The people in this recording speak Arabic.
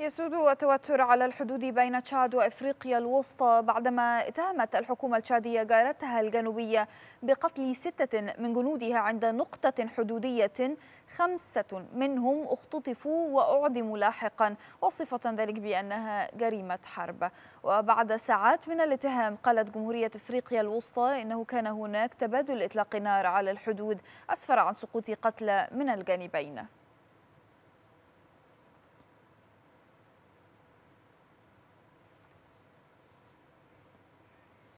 يسود التوتر على الحدود بين تشاد وافريقيا الوسطى بعدما اتهمت الحكومه التشاديه جارتها الجنوبيه بقتل سته من جنودها عند نقطه حدوديه خمسه منهم اختطفوا واعدموا لاحقا وصفه ذلك بانها جريمه حرب وبعد ساعات من الاتهام قالت جمهوريه افريقيا الوسطى انه كان هناك تبادل اطلاق نار على الحدود اسفر عن سقوط قتلى من الجانبين